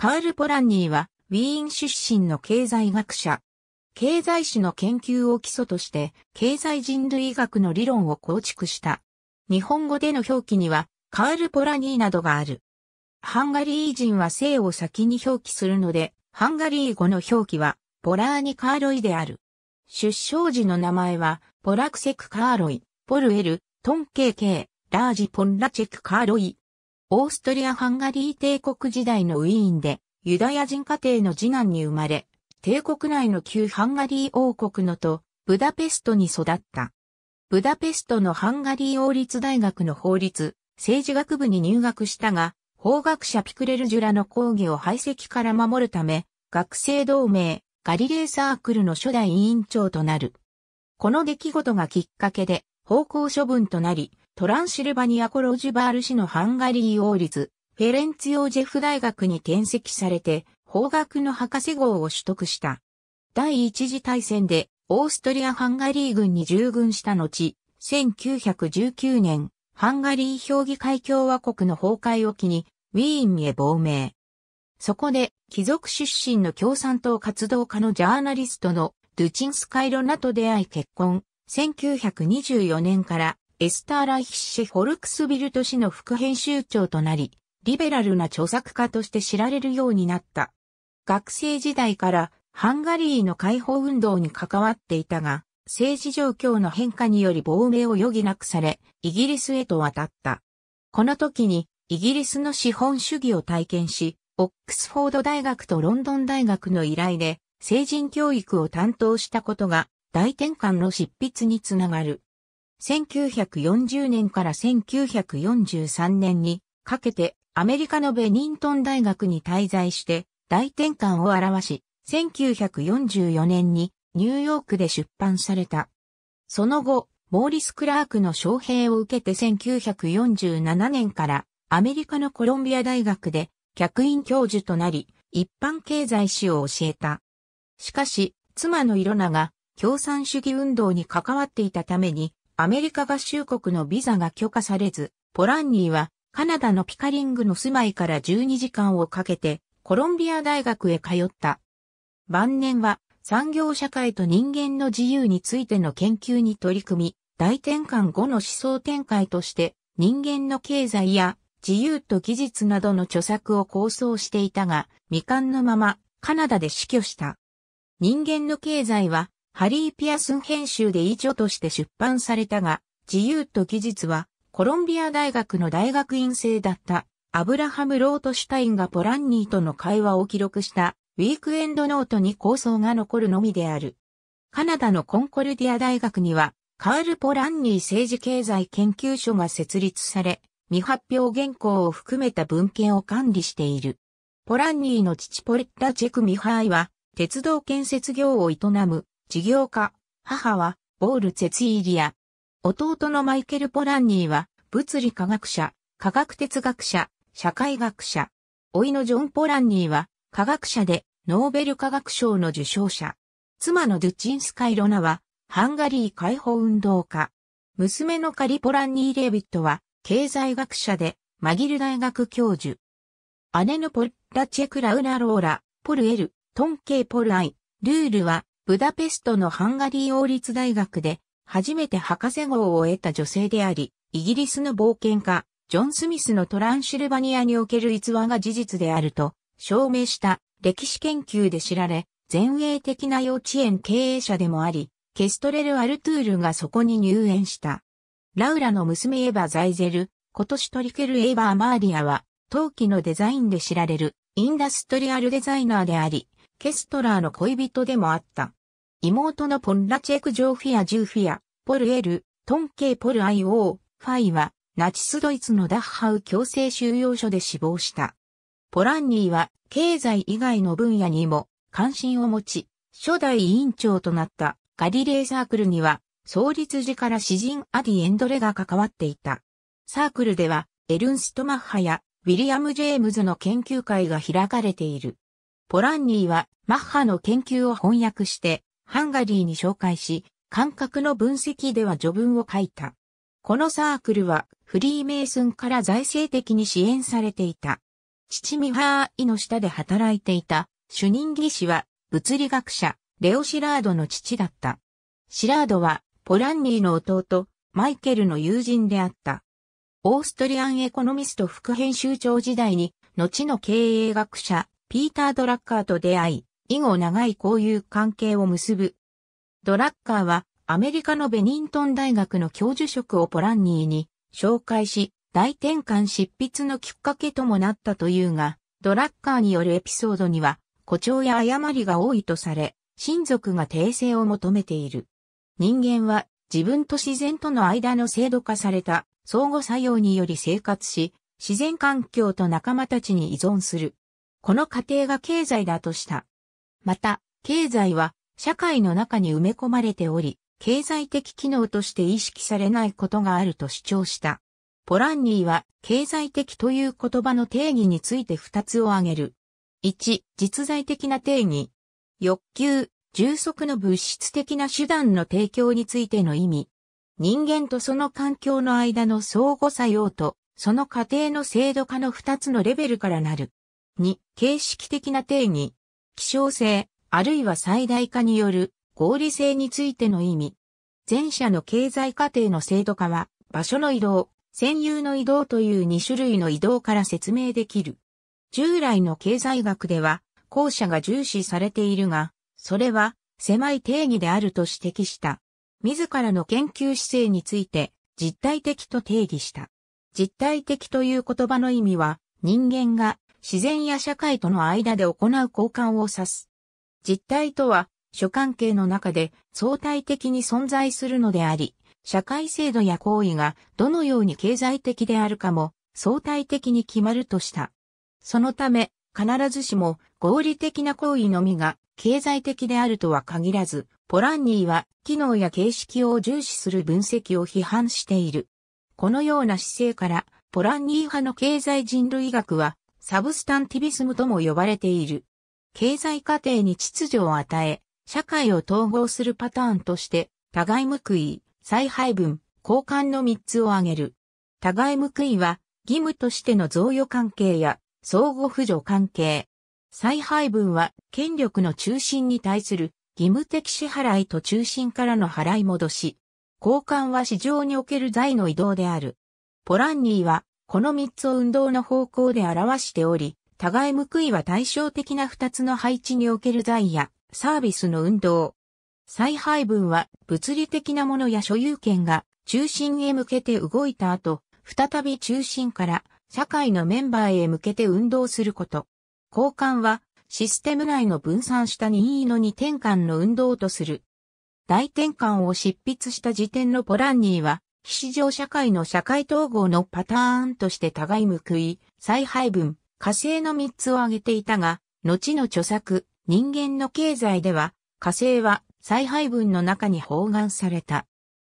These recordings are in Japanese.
カール・ポランニーは、ウィーン出身の経済学者。経済史の研究を基礎として、経済人類学の理論を構築した。日本語での表記には、カール・ポラニーなどがある。ハンガリー人は姓を先に表記するので、ハンガリー語の表記は、ポラーニ・カーロイである。出生時の名前は、ポラクセク・カーロイ、ポルエル、トンケイケイ、ラージ・ポンラチェク・カーロイ、オーストリア・ハンガリー帝国時代のウィーンで、ユダヤ人家庭の次男に生まれ、帝国内の旧ハンガリー王国のと、ブダペストに育った。ブダペストのハンガリー王立大学の法律、政治学部に入学したが、法学者ピクレルジュラの講義を排斥から守るため、学生同盟、ガリレーサークルの初代委員長となる。この出来事がきっかけで、方向処分となり、トランシルバニアコロジバール市のハンガリー王立、フェレンツィオジェフ大学に転籍されて、法学の博士号を取得した。第一次大戦で、オーストリア・ハンガリー軍に従軍した後、1919年、ハンガリー評議会共和国の崩壊を機に、ウィーンへ亡命。そこで、貴族出身の共産党活動家のジャーナリストのドゥチンスカイロナと出会い結婚。1924年からエスター・ライヒッシェ・フォルクスビルト氏の副編集長となり、リベラルな著作家として知られるようになった。学生時代からハンガリーの解放運動に関わっていたが、政治状況の変化により亡命を余儀なくされ、イギリスへと渡った。この時に、イギリスの資本主義を体験し、オックスフォード大学とロンドン大学の依頼で、成人教育を担当したことが、大転換の執筆につながる。1940年から1943年にかけてアメリカのベニントン大学に滞在して大転換を表し、1944年にニューヨークで出版された。その後、モーリス・クラークの招聘を受けて1947年からアメリカのコロンビア大学で客員教授となり、一般経済史を教えた。しかし、妻のイロナが共産主義運動に関わっていたために、アメリカ合衆国のビザが許可されず、ポランニーはカナダのピカリングの住まいから12時間をかけてコロンビア大学へ通った。晩年は産業社会と人間の自由についての研究に取り組み、大転換後の思想展開として人間の経済や自由と技術などの著作を構想していたが、未完のままカナダで死去した。人間の経済はハリー・ピアスン編集で一助として出版されたが、自由と技術は、コロンビア大学の大学院生だったアブラハム・ロートシュタインがポランニーとの会話を記録したウィークエンドノートに構想が残るのみである。カナダのコンコルディア大学にはカール・ポランニー政治経済研究所が設立され、未発表原稿を含めた文献を管理している。ポランニーの父ポレッタ・チェク・ミハイは鉄道建設業を営む事業家、母は、ボール・ツェツイリア。弟のマイケル・ポランニーは、物理科学者、科学哲学者、社会学者。いのジョン・ポランニーは、科学者で、ノーベル科学賞の受賞者。妻のドゥチンスカイ・ロナは、ハンガリー解放運動家。娘のカリ・ポランニー・レビットは、経済学者で、マギル大学教授。姉のポッラチェクラウラローラ、ポルエル、トンケイ・ポルアイ、ルールは、ブダペストのハンガリー王立大学で初めて博士号を得た女性であり、イギリスの冒険家、ジョン・スミスのトランシルバニアにおける逸話が事実であると証明した歴史研究で知られ、前衛的な幼稚園経営者でもあり、ケストレル・アルトゥールがそこに入園した。ラウラの娘エヴァ・ザイゼル、今年トリケル・エヴァ・アマーリアは、陶器のデザインで知られるインダストリアルデザイナーであり、ケストラーの恋人でもあった。妹のポンラチェク・ジョーフィア・ジューフィア、ポル・エル、トンケイ・ポル・アイ・オー、ファイは、ナチスドイツのダッハウ強制収容所で死亡した。ポランニーは、経済以外の分野にも、関心を持ち、初代委員長となったガリレーサークルには、創立時から詩人アディ・エンドレが関わっていた。サークルでは、エルンスト・マッハや、ウィリアム・ジェームズの研究会が開かれている。ポランニーはマッハの研究を翻訳してハンガリーに紹介し、感覚の分析では序文を書いた。このサークルはフリーメイソンから財政的に支援されていた。父ミハーイの下で働いていた主任技師は物理学者レオ・シラードの父だった。シラードはポランニーの弟マイケルの友人であった。オーストリアンエコノミスト副編集長時代に後の経営学者ピーター・ドラッカーと出会い、以後長い交友関係を結ぶ。ドラッカーはアメリカのベニントン大学の教授職をポランニーに紹介し、大転換執筆のきっかけともなったというが、ドラッカーによるエピソードには、誇張や誤りが多いとされ、親族が訂正を求めている。人間は自分と自然との間の制度化された相互作用により生活し、自然環境と仲間たちに依存する。この過程が経済だとした。また、経済は社会の中に埋め込まれており、経済的機能として意識されないことがあると主張した。ポランニーは経済的という言葉の定義について二つを挙げる。一、実在的な定義。欲求、充足の物質的な手段の提供についての意味。人間とその環境の間の相互作用と、その過程の制度化の二つのレベルからなる。2、形式的な定義、希少性、あるいは最大化による合理性についての意味。前者の経済過程の制度化は、場所の移動、占有の移動という2種類の移動から説明できる。従来の経済学では、後者が重視されているが、それは狭い定義であると指摘した。自らの研究姿勢について、実体的と定義した。実体的という言葉の意味は、人間が自然や社会との間で行う交換を指す。実体とは、諸関係の中で相対的に存在するのであり、社会制度や行為がどのように経済的であるかも相対的に決まるとした。そのため、必ずしも合理的な行為のみが経済的であるとは限らず、ポランニーは機能や形式を重視する分析を批判している。このような姿勢から、ポランニー派の経済人類学はサブスタンティビスムとも呼ばれている。経済過程に秩序を与え、社会を統合するパターンとして、互い報い、再配分、交換の3つを挙げる。互い報いは、義務としての贈与関係や、相互扶助関係。再配分は、権力の中心に対する、義務的支払いと中心からの払い戻し。交換は市場における財の移動である。ポランニーは、この三つを運動の方向で表しており、互い報いは対照的な二つの配置における財やサービスの運動。再配分は物理的なものや所有権が中心へ向けて動いた後、再び中心から社会のメンバーへ向けて運動すること。交換はシステム内の分散した任意の二転換の運動とする。大転換を執筆した時点のポランニーは非市場社会の社会統合のパターンとして互い報い、再配分、火星の3つを挙げていたが、後の著作、人間の経済では、火星は再配分の中に包含された。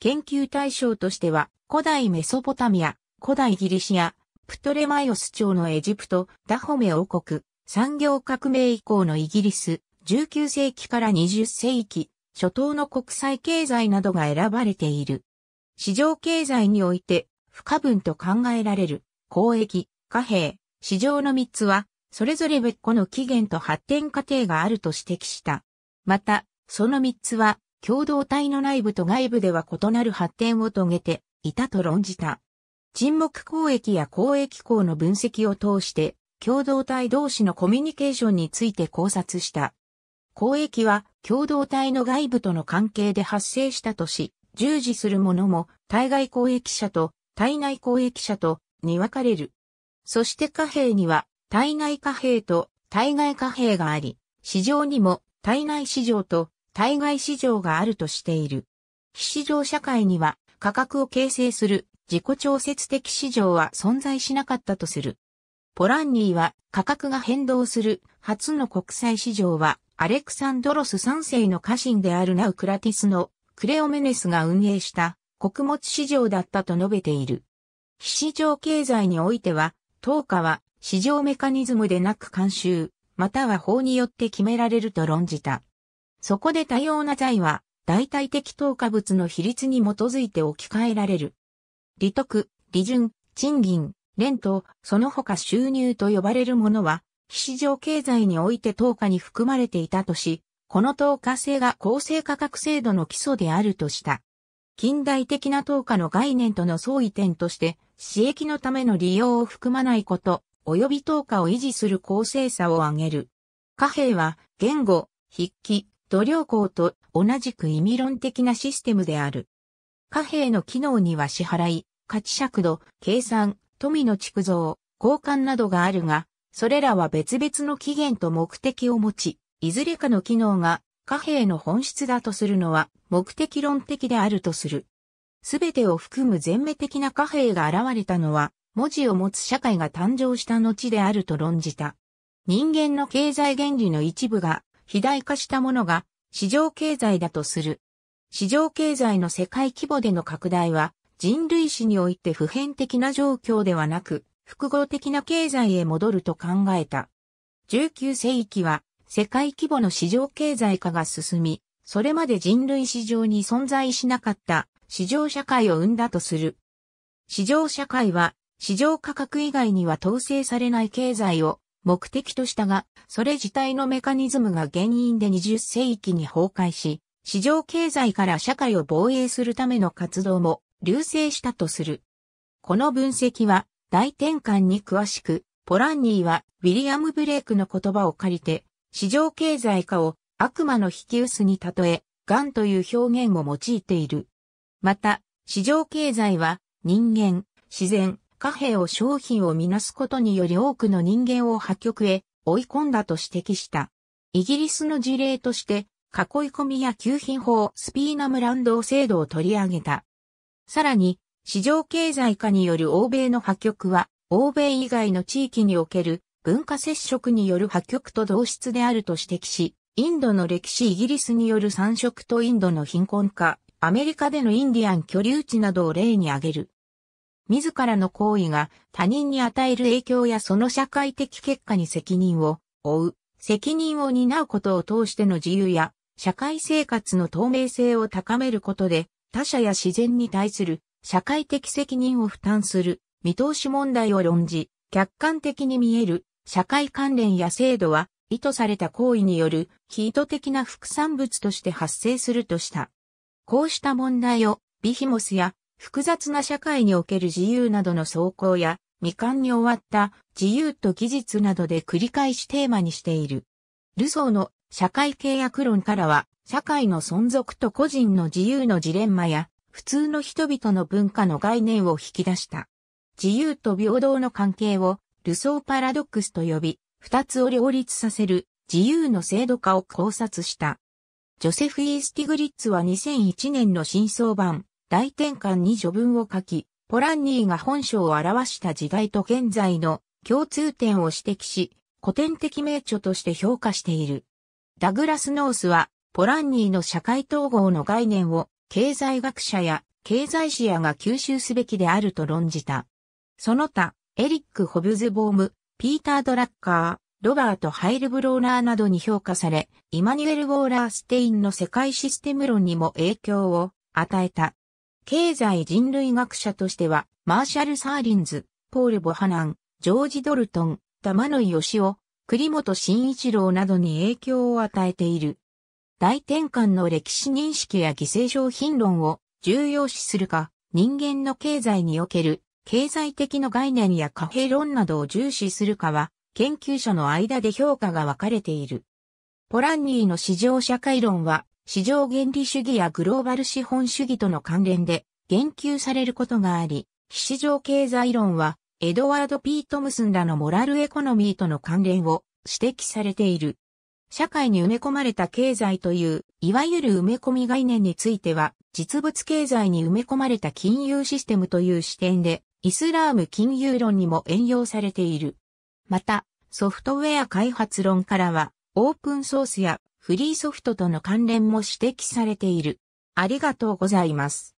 研究対象としては、古代メソポタミア、古代ギリシア、プトレマイオス朝のエジプト、ダホメ王国、産業革命以降のイギリス、19世紀から20世紀、初頭の国際経済などが選ばれている。市場経済において不可分と考えられる交易、貨幣、市場の3つは、それぞれ別個の起源と発展過程があると指摘した。また、その3つは、共同体の内部と外部では異なる発展を遂げていたと論じた。沈黙交易や交易項の分析を通して、共同体同士のコミュニケーションについて考察した。交易は共同体の外部との関係で発生したとし、従事する者も対外公益者と対内公益者とに分かれる。そして貨幣には対内貨幣と対外貨幣があり、市場にも対内市場と対外市場があるとしている。非市場社会には価格を形成する自己調節的市場は存在しなかったとする。ポランニーは価格が変動する初の国際市場はアレクサンドロス3世の家臣であるナウクラティスのクレオメネスが運営した穀物市場だったと述べている。非市場経済においては、投価は市場メカニズムでなく慣習、または法によって決められると論じた。そこで多様な財は、代替的等価物の比率に基づいて置き換えられる。利得、利潤、賃金、連投、その他収入と呼ばれるものは、非市場経済において等価に含まれていたとし、この投下制が公正価格制度の基礎であるとした。近代的な投下の概念との相違点として、私益のための利用を含まないこと、及び投下を維持する公正さを挙げる。貨幣は、言語、筆記、度量衡と同じく意味論的なシステムである。貨幣の機能には支払い、価値尺度、計算、富の築造、交換などがあるが、それらは別々の期限と目的を持ち、いずれかの機能が貨幣の本質だとするのは目的論的であるとする。すべてを含む全面的な貨幣が現れたのは文字を持つ社会が誕生した後であると論じた。人間の経済原理の一部が肥大化したものが市場経済だとする。市場経済の世界規模での拡大は人類史において普遍的な状況ではなく複合的な経済へ戻ると考えた。19世紀は世界規模の市場経済化が進み、それまで人類市場に存在しなかった市場社会を生んだとする。市場社会は市場価格以外には統制されない経済を目的としたが、それ自体のメカニズムが原因で20世紀に崩壊し、市場経済から社会を防衛するための活動も流星したとする。この分析は大転換に詳しく、ポランニーはウィリアム・ブレイクの言葉を借りて市場経済化を悪魔の引き薄に例え、癌という表現を用いている。また、市場経済は人間、自然、貨幣を商品をみなすことにより多くの人間を破局へ追い込んだと指摘した。イギリスの事例として、囲い込みや給品法、スピーナムランド制度を取り上げた。さらに、市場経済化による欧米の破局は、欧米以外の地域における文化接触による破局と同質であると指摘し、インドの歴史イギリスによる三色とインドの貧困化、アメリカでのインディアン居留地などを例に挙げる。自らの行為が他人に与える影響やその社会的結果に責任を負う、責任を担うことを通しての自由や社会生活の透明性を高めることで他者や自然に対する社会的責任を負担する見通し問題を論じ、客観的に見える社会関連や制度は意図された行為による非意図的な副産物として発生するとした。こうした問題をビヒモスや複雑な社会における自由などの走行や未完に終わった自由と技術などで繰り返しテーマにしている。ルソーの社会契約論からは社会の存続と個人の自由のジレンマや普通の人々の文化の概念を引き出した。自由と平等の関係をルソーパラドックスと呼び、二つを両立させる自由の制度化を考察した。ジョセフ・イースティグリッツは2001年の新装版、大転換に序文を書き、ポランニーが本書を表した時代と現在の共通点を指摘し、古典的名著として評価している。ダグラス・ノースは、ポランニーの社会統合の概念を経済学者や経済視野が吸収すべきであると論じた。その他、エリック・ホブズボーム、ピーター・ドラッカー、ロバート・ハイルブローラーなどに評価され、イマニュエル・ウォーラー・ステインの世界システム論にも影響を与えた。経済人類学者としては、マーシャル・サーリンズ、ポール・ボハナン、ジョージ・ドルトン、玉野井義雄、栗本慎一郎などに影響を与えている。大転換の歴史認識や犠牲商品論を重要視するか、人間の経済における経済的の概念や貨幣論などを重視するかは、研究者の間で評価が分かれている。ポランニーの市場社会論は、市場原理主義やグローバル資本主義との関連で言及されることがあり、市場経済論は、エドワード・ピートムスンらのモラルエコノミーとの関連を指摘されている。社会に埋め込まれた経済という、いわゆる埋め込み概念については、実物経済に埋め込まれた金融システムという視点でイスラーム金融論にも援用されている。また、ソフトウェア開発論からは、オープンソースやフリーソフトとの関連も指摘されている。ありがとうございます。